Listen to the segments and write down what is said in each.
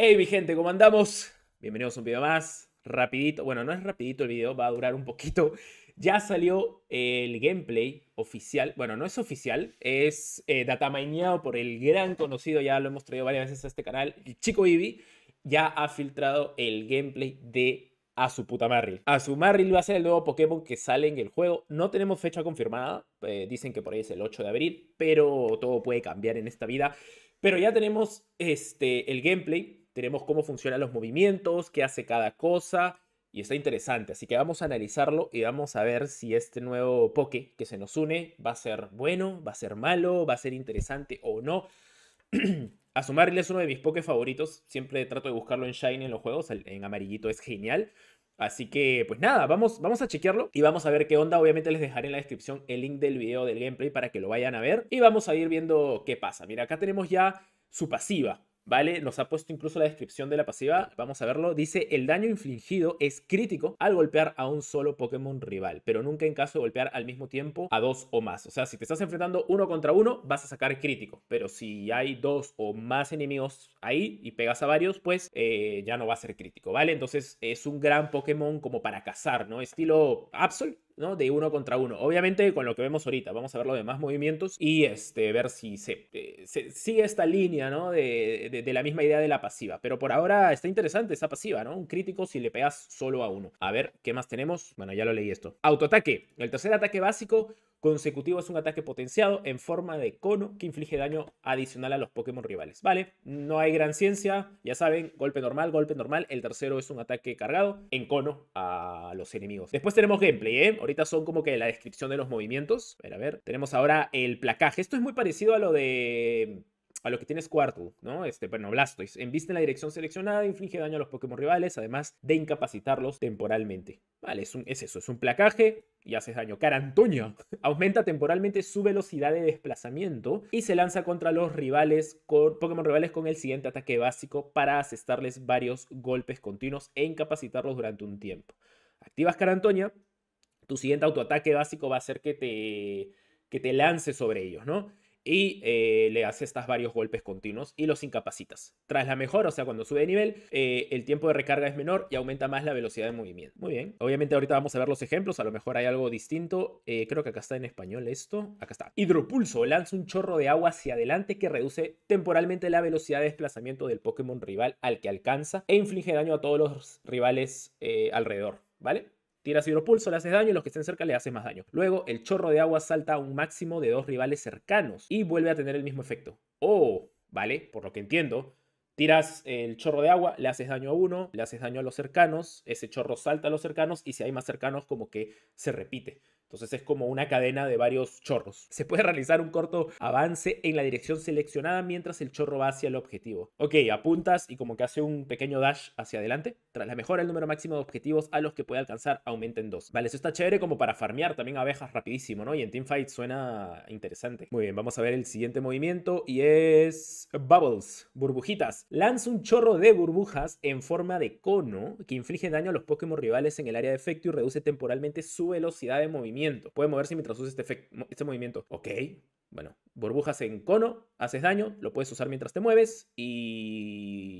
Hey mi gente, ¿cómo andamos? Bienvenidos a un video más. Rapidito, bueno, no es rapidito el video, va a durar un poquito. Ya salió el gameplay oficial, bueno, no es oficial, es data eh, datamineado por el gran conocido, ya lo hemos traído varias veces a este canal, el chico Ibi, ya ha filtrado el gameplay de a su puta A su Marril va a ser el nuevo Pokémon que sale en el juego. No tenemos fecha confirmada, eh, dicen que por ahí es el 8 de abril, pero todo puede cambiar en esta vida. Pero ya tenemos este, el gameplay Veremos cómo funcionan los movimientos, qué hace cada cosa, y está interesante. Así que vamos a analizarlo y vamos a ver si este nuevo Poke que se nos une va a ser bueno, va a ser malo, va a ser interesante o no. sumarle es uno de mis poké favoritos, siempre trato de buscarlo en Shine en los juegos, en amarillito es genial. Así que, pues nada, vamos, vamos a chequearlo y vamos a ver qué onda. Obviamente les dejaré en la descripción el link del video del gameplay para que lo vayan a ver. Y vamos a ir viendo qué pasa. Mira, acá tenemos ya su pasiva. ¿vale? Nos ha puesto incluso la descripción de la pasiva, vamos a verlo. Dice, el daño infligido es crítico al golpear a un solo Pokémon rival, pero nunca en caso de golpear al mismo tiempo a dos o más. O sea, si te estás enfrentando uno contra uno, vas a sacar crítico, pero si hay dos o más enemigos ahí y pegas a varios, pues eh, ya no va a ser crítico, ¿vale? Entonces es un gran Pokémon como para cazar, ¿no? Estilo Absol, de uno contra uno. Obviamente con lo que vemos ahorita, vamos a ver los demás movimientos y este, ver si se, eh, sigue esta línea, ¿no? De, de, la misma idea de la pasiva. Pero por ahora está interesante esa pasiva, ¿no? Un crítico si le pegas solo a uno. A ver, ¿qué más tenemos? Bueno, ya lo leí esto. Autoataque. El tercer ataque básico consecutivo es un ataque potenciado en forma de cono que inflige daño adicional a los Pokémon rivales. Vale, no hay gran ciencia, ya saben, golpe normal, golpe normal. El tercero es un ataque cargado en cono a los enemigos. Después tenemos gameplay, ¿eh? Ahorita son como que la descripción de los movimientos. A ver, a ver. Tenemos ahora el placaje. Esto es muy parecido a lo de a lo que tienes Cuarto, ¿no? Este, bueno, Blastoise. Enviste en la dirección seleccionada, inflige daño a los Pokémon rivales, además de incapacitarlos temporalmente. Vale, es, un, eso, es un placaje y haces daño. Cara aumenta temporalmente su velocidad de desplazamiento y se lanza contra los rivales con, Pokémon rivales con el siguiente ataque básico para asestarles varios golpes continuos e incapacitarlos durante un tiempo. Activas Cara tu siguiente autoataque básico va a ser que te, que te lance sobre ellos, ¿no? y eh, le hace estas varios golpes continuos y los incapacitas. Tras la mejor, o sea, cuando sube de nivel, eh, el tiempo de recarga es menor y aumenta más la velocidad de movimiento. Muy bien. Obviamente ahorita vamos a ver los ejemplos, a lo mejor hay algo distinto. Eh, creo que acá está en español esto. Acá está. Hidropulso lanza un chorro de agua hacia adelante que reduce temporalmente la velocidad de desplazamiento del Pokémon rival al que alcanza e inflige daño a todos los rivales alrededor. ¿Vale? Tiras hidropulso, le haces daño y los que estén cerca le haces más daño. Luego, el chorro de agua salta a un máximo de dos rivales cercanos y vuelve a tener el mismo efecto. Oh, vale, por lo que entiendo. Tiras el chorro de agua, le haces daño a uno, le haces daño a los cercanos, ese chorro salta a los cercanos y si hay más cercanos como que se repite. Entonces es como una cadena de varios chorros. Se puede realizar un corto avance en la dirección seleccionada mientras el chorro va hacia el objetivo. Ok, apuntas y como que hace un pequeño dash hacia adelante. Tras la mejora, el número máximo de objetivos a los que puede alcanzar aumenta en dos. Vale, eso está chévere como para farmear también abejas rapidísimo, ¿no? Y en Teamfight suena interesante. Muy bien, vamos a ver el siguiente movimiento y es... Bubbles, burbujitas. Lanza un chorro de burbujas en forma de cono que inflige daño a los Pokémon rivales en el área de efecto y reduce temporalmente su velocidad de movimiento Puede moverse mientras uses este, este movimiento. Ok, bueno, burbujas en cono, haces daño, lo puedes usar mientras te mueves y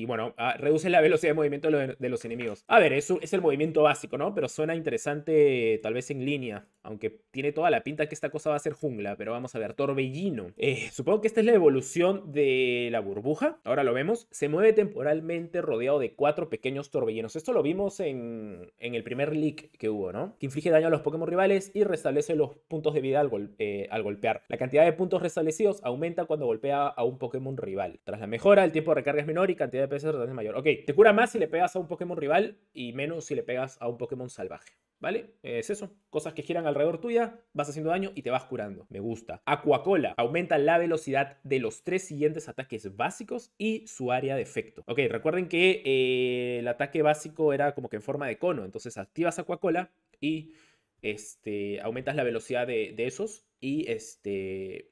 y bueno, ah, reduce la velocidad de movimiento de los enemigos. A ver, eso es el movimiento básico, ¿no? Pero suena interesante tal vez en línea. Aunque tiene toda la pinta que esta cosa va a ser jungla. Pero vamos a ver, torbellino. Eh, supongo que esta es la evolución de la burbuja. Ahora lo vemos. Se mueve temporalmente rodeado de cuatro pequeños torbellinos. Esto lo vimos en, en el primer leak que hubo, ¿no? Que inflige daño a los Pokémon rivales y restablece los puntos de vida al, eh, al golpear. La cantidad de puntos restablecidos aumenta cuando golpea a un Pokémon rival. Tras la mejora, el tiempo de recarga es menor y cantidad de es mayor. Ok, te cura más si le pegas a un Pokémon rival y menos si le pegas a un Pokémon salvaje. ¿Vale? Es eso. Cosas que giran alrededor tuya, vas haciendo daño y te vas curando. Me gusta. Aquacola aumenta la velocidad de los tres siguientes ataques básicos y su área de efecto. Ok, recuerden que eh, el ataque básico era como que en forma de cono. Entonces activas Aquacola y este, aumentas la velocidad de, de esos y este,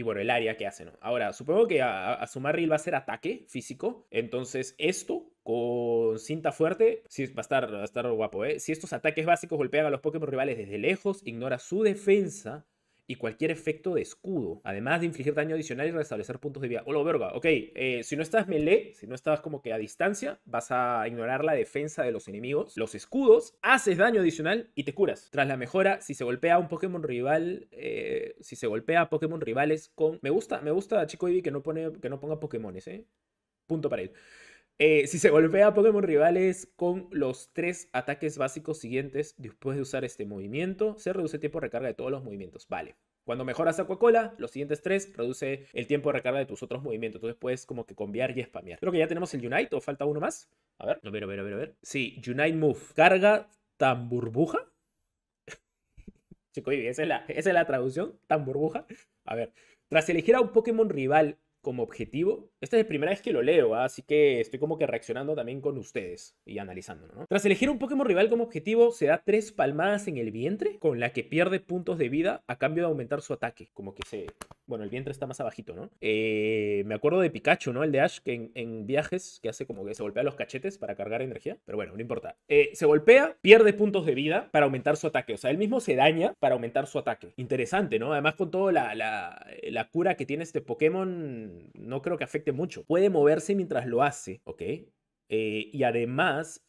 y bueno, el área que hace, ¿no? Ahora, supongo que a, va a ser ataque físico, entonces esto con cinta fuerte, sí, va a estar, a estar guapo, ¿eh? Si estos ataques básicos golpean a los Pokémon rivales desde lejos, ignora su defensa, y cualquier efecto de escudo, además de infligir daño adicional y restablecer puntos de vida. Hola, verga, ok, eh, si no estás melee, si no estás como que a distancia, vas a ignorar la defensa de los enemigos, los escudos, haces daño adicional y te curas. Tras la mejora, si se golpea un Pokémon rival, eh, si se golpea a Pokémon rivales con... Me gusta, me gusta Chico Ivy que no, pone, que no ponga Pokémones, ¿eh? Punto para él. Eh, si se golpea a Pokémon rivales con los tres ataques básicos siguientes después de usar este movimiento, se reduce el tiempo de recarga de todos los movimientos. Vale. Cuando mejoras Coca-Cola, los siguientes tres reduce el tiempo de recarga de tus otros movimientos. Entonces puedes como que cambiar y spamear. Creo que ya tenemos el Unite o falta uno más. A ver, a ver, a ver, a ver. Sí, Unite Move. Carga tan burbuja. Chico, ¿y esa es, la, esa es la traducción, tan burbuja. A ver, tras elegir a un Pokémon rival como objetivo. Esta es la primera vez que lo leo, ¿ah? así que estoy como que reaccionando también con ustedes y analizándolo, ¿no? Tras elegir un Pokémon rival como objetivo, se da tres palmadas en el vientre, con la que pierde puntos de vida a cambio de aumentar su ataque. Como que se... Bueno, el vientre está más abajito, ¿no? Eh, me acuerdo de Pikachu, ¿no? El de Ash, que en, viajes, que hace como que se golpea los cachetes para cargar energía. Pero bueno, no importa. Eh, se golpea, pierde puntos de vida para aumentar su ataque. O sea, él mismo se daña para aumentar su ataque. Interesante, ¿no? Además, con toda la, la, la cura que tiene este Pokémon no creo que afecte mucho. Puede moverse mientras lo hace, ¿ok? Eh, y además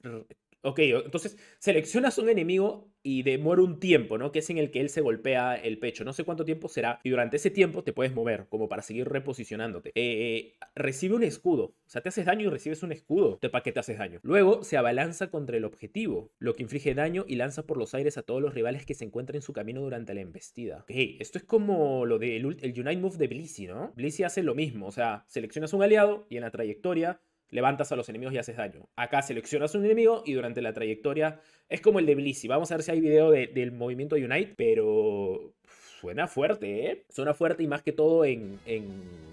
Ok, entonces seleccionas un enemigo y demora un tiempo, ¿no? Que es en el que él se golpea el pecho. No sé cuánto tiempo será. Y durante ese tiempo te puedes mover, como para seguir reposicionándote. Eh, recibe un escudo. O sea, te haces daño y recibes un escudo. te para qué te haces daño? Luego se abalanza contra el objetivo, lo que inflige daño y lanza por los aires a todos los rivales que se encuentran en su camino durante la embestida. Ok, esto es como lo del de el Unite Move de Blissy, ¿no? Blissy hace lo mismo. O sea, seleccionas un aliado y en la trayectoria levantas a los enemigos y haces daño. Acá seleccionas un enemigo y durante la trayectoria es como el de Blissy. Vamos a ver si hay video del movimiento Unite, pero suena fuerte, ¿eh? Suena fuerte y más que todo en, en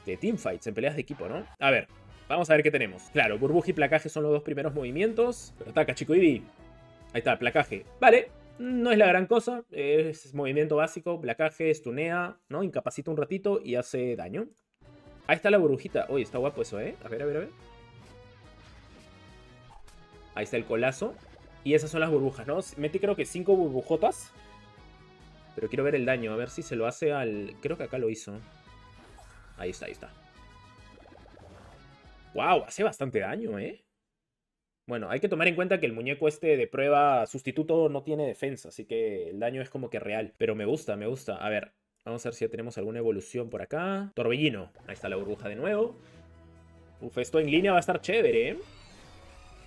de teamfights, en peleas de equipo, ¿no? A ver, vamos a ver qué tenemos. Claro, burbuja y placaje son los dos primeros movimientos. ataca, chico y Ahí está, placaje. Vale, no es la gran cosa, es movimiento básico, placaje, estunea, ¿no? Incapacita un ratito y hace daño. Ahí está la burbujita. Uy, está guapo eso, ¿eh? A ver, a ver, a ver. Ahí está el colazo. Y esas son las burbujas, ¿no? Metí creo que cinco burbujotas. Pero quiero ver el daño, a ver si se lo hace al... Creo que acá lo hizo. Ahí está, ahí está. ¡Wow! Hace bastante daño, ¿eh? Bueno, hay que tomar en cuenta que el muñeco este de prueba sustituto no tiene defensa, así que el daño es como que real. Pero me gusta, me gusta. A ver, vamos a ver si tenemos alguna evolución por acá. Torbellino. Ahí está la burbuja de nuevo. Uf, esto en línea va a estar chévere, ¿eh?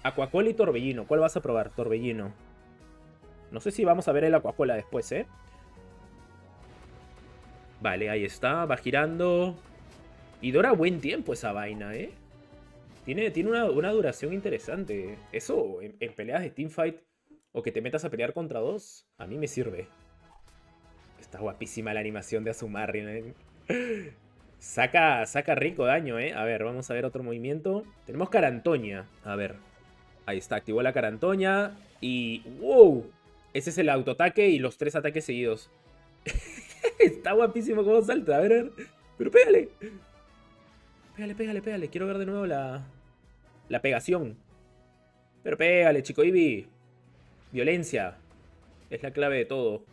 Aquacola y Torbellino. ¿Cuál vas a probar? Torbellino. No sé si vamos a ver el Aquacola después, ¿eh? Vale, ahí está. Va girando. Y dura buen tiempo esa vaina, ¿eh? Tiene, tiene una, duración interesante. Eso, en, peleas de teamfight o que te metas a pelear contra dos, a mí me sirve. Está guapísima la animación de Azumarri. ¿eh? Saca, saca rico daño, ¿eh? A ver, vamos a ver otro movimiento. Tenemos Carantoña. A ver, Ahí está, activó la carantoña. Y. ¡Wow! Ese es el autoataque y los tres ataques seguidos. está guapísimo cómo salta. A ver, a ver. Pero pégale. Pégale, pégale, pégale. Quiero ver de nuevo la. La pegación. Pero pégale, chico Ibi. Violencia. Es la clave de todo.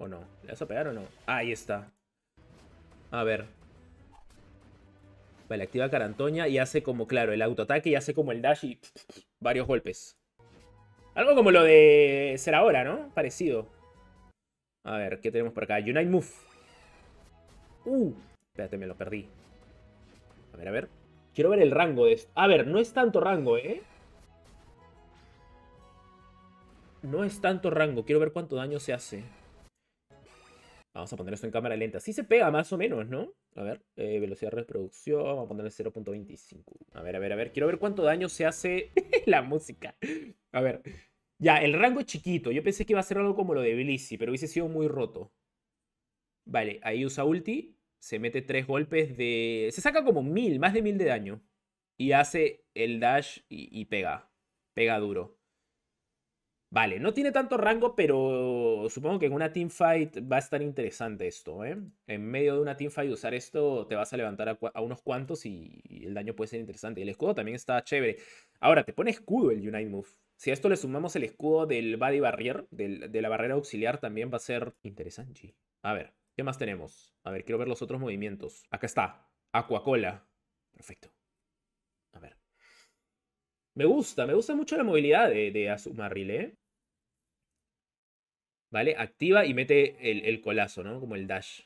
¿O no? ¿Le vas a pegar o no? Ahí está. A ver, Vale, activa Carantoña y hace como, claro, el autoataque y hace como el dash y varios golpes. Algo como lo de ser ahora, ¿no? Parecido. A ver, ¿qué tenemos por acá? Unite Move. Uh, espérate, me lo perdí. A ver, a ver. Quiero ver el rango de A ver, no es tanto rango, ¿eh? No es tanto rango. Quiero ver cuánto daño se hace. Vamos a poner eso en cámara lenta. Sí se pega más o menos, ¿no? A ver, eh, velocidad de reproducción, vamos a ponerle 0.25. A ver, a ver, a ver, quiero ver cuánto daño se hace la música. A ver, ya, el rango es chiquito. Yo pensé que iba a ser algo como lo de Blissey, pero hubiese sido muy roto. Vale, ahí usa ulti, se mete tres golpes de... Se saca como mil, más de mil de daño. Y hace el dash y pega, pega duro. Vale, no tiene tanto rango, pero supongo que en una teamfight va a estar interesante esto, ¿eh? En medio de una teamfight usar esto te vas a levantar a, unos cuantos y, el daño puede ser interesante. El escudo también está chévere. Ahora, te pone escudo el Unite Move. Si a esto le sumamos el escudo del Body Barrier, de la barrera auxiliar, también va a ser interesante. A ver, ¿qué más tenemos? A ver, quiero ver los otros movimientos. Acá está, Aquacola. Perfecto. A ver. Me gusta, me gusta mucho la movilidad de, de ¿eh? ¿Vale? Activa y mete el, colazo, ¿no? Como el dash.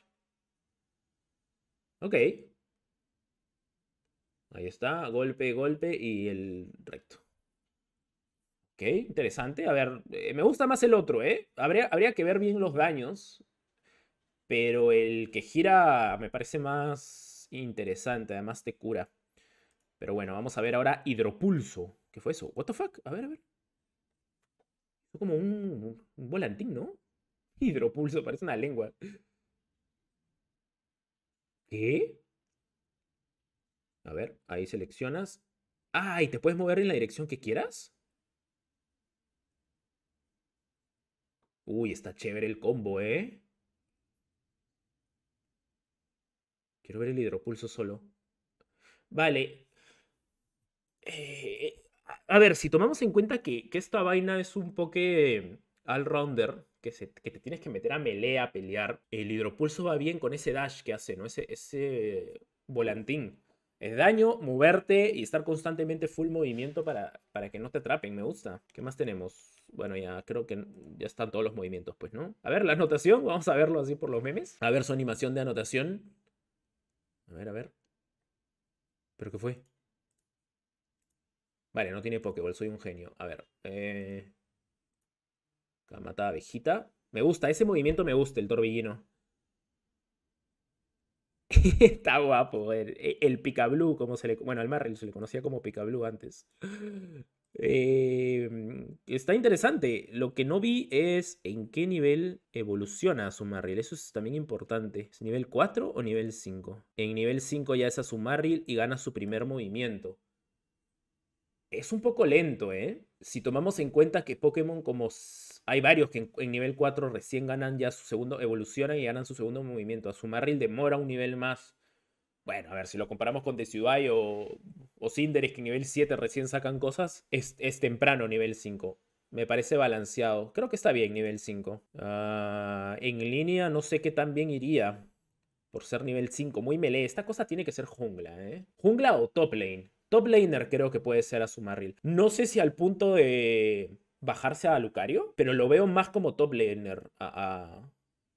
Ok. Ahí está, golpe, golpe y el recto. Ok, interesante. A ver, eh, me gusta más el otro, ¿eh? Habría, habría que ver bien los daños. Pero el que gira me parece más interesante, además te cura. Pero bueno, vamos a ver ahora hidropulso. ¿Qué fue eso? ¿What the fuck? A ver, a ver como un, volantín, ¿no? Hidropulso, parece una lengua. ¿Qué? A ver, ahí seleccionas. ¡Ah! ¿Y te puedes mover en la dirección que quieras? Uy, está chévere el combo, ¿eh? Quiero ver el hidropulso solo. Vale. Eh, eh a ver, si tomamos en cuenta que, esta vaina es un poke all-rounder, que, te tienes que meter a melee a pelear, el hidropulso va bien con ese dash que hace, ¿no? Ese, ese volantín. Es daño, moverte y estar constantemente full movimiento para, para que no te atrapen. Me gusta. ¿Qué más tenemos? Bueno, ya creo que ya están todos los movimientos, pues, ¿no? A ver, la anotación. Vamos a verlo así por los memes. A ver su animación de anotación. A ver, a ver. ¿Pero qué fue? Vale, no tiene Pokéball, soy un genio. A ver. Eh... matada abejita. Me gusta, ese movimiento me gusta, el torbellino. Está guapo, e, el, el Picablu, como se le. Bueno, al marril se le conocía como Picablu antes. Em, está interesante. Lo que no vi es en qué nivel evoluciona a su marril, Eso es también importante. ¿Es nivel 4 o nivel 5? En nivel 5 ya es a marril y gana su primer movimiento es un poco lento, ¿eh? Si tomamos en cuenta que Pokémon, como hay varios que en, nivel 4 recién ganan ya su segundo, evolucionan y ganan su segundo movimiento. A su demora un nivel más. Bueno, a ver, si lo comparamos con Decidueye o, o es que en nivel 7 recién sacan cosas, es, temprano nivel 5. Me parece balanceado. Creo que está bien nivel 5. Ah, en línea no sé qué tan bien iría. Por ser nivel 5. Muy melee. Esta cosa tiene que ser jungla, ¿eh? Jungla o top lane. Top laner creo que puede ser a Sumarril. No sé si al punto de bajarse a Lucario, pero lo veo más como top laner a,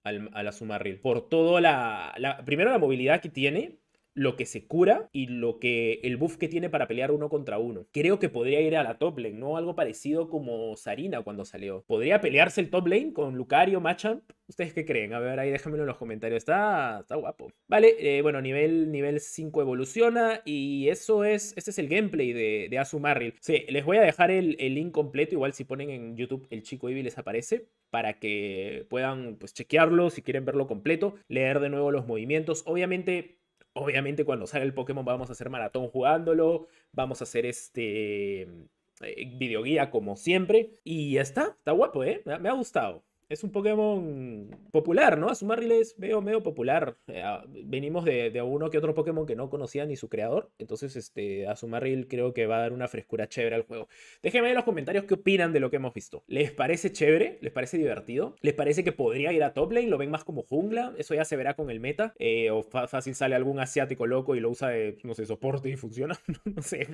a, la Sumarril. Por todo la, la, Primero la movilidad que tiene, lo que se cura y lo que el buff que tiene para pelear uno contra uno. Creo que podría ir a la top lane, ¿no? Algo parecido como Sarina cuando salió. ¿Podría pelearse el top lane con Lucario, Machamp? ¿Ustedes qué creen? A ver, ahí déjenmelo en los comentarios. Está, está guapo. Vale, eh, bueno, nivel, nivel 5 evoluciona y eso es, este es el gameplay de, de Sí, les voy a dejar el, link completo, igual si ponen en YouTube el chico Ibi les aparece, para que puedan pues chequearlo si quieren verlo completo, leer de nuevo los movimientos. Obviamente Obviamente cuando salga el Pokémon vamos a hacer maratón jugándolo, vamos a hacer este eh, videoguía como siempre y ya está, está guapo, ¿eh? Me ha gustado es un Pokémon popular, ¿no? Azumarill es medio, medio popular. Eh, venimos de, uno que otro Pokémon que no conocía ni su creador. Entonces, este, Azumarill creo que va a dar una frescura chévere al juego. Déjenme en los comentarios qué opinan de lo que hemos visto. ¿Les parece chévere? ¿Les parece divertido? ¿Les parece que podría ir a top lane? ¿Lo ven más como jungla? Eso ya se verá con el meta. Eh, o fácil sale algún asiático loco y lo usa de, no sé, soporte y funciona. no sé.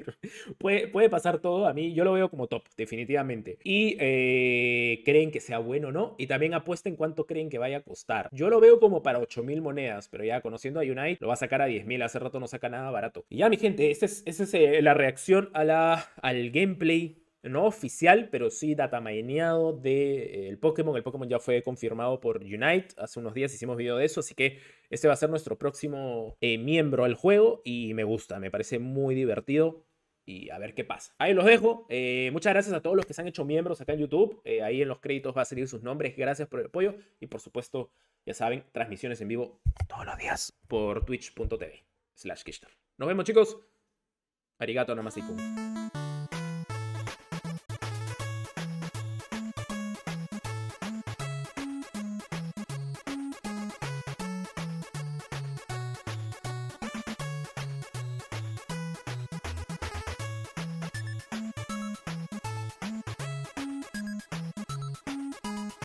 Puede, puede pasar todo. A mí yo lo veo como top, definitivamente. Y eh, creen que sea bueno o no y también apuesten cuánto creen que vaya a costar. Yo lo veo como para 8.000 monedas, pero ya conociendo a Unite lo va a sacar a 10.000. Hace rato no saca nada barato. Y ya, mi gente, esa es, es eh, la reacción a la, al gameplay no oficial, pero sí data del de, Pokémon. El Pokémon ya fue confirmado por Unite. Hace unos días hicimos video de eso, así que este va a ser nuestro próximo eh, miembro al juego y me gusta, me parece muy divertido y a ver qué pasa. Ahí los dejo. Eh, muchas gracias a todos los que se han hecho miembros acá en YouTube. Eh, ahí en los créditos va a salir sus nombres. Gracias por el apoyo. Y por supuesto, ya saben, transmisiones en vivo todos los días por twitch.tv Nos vemos chicos. Arigato y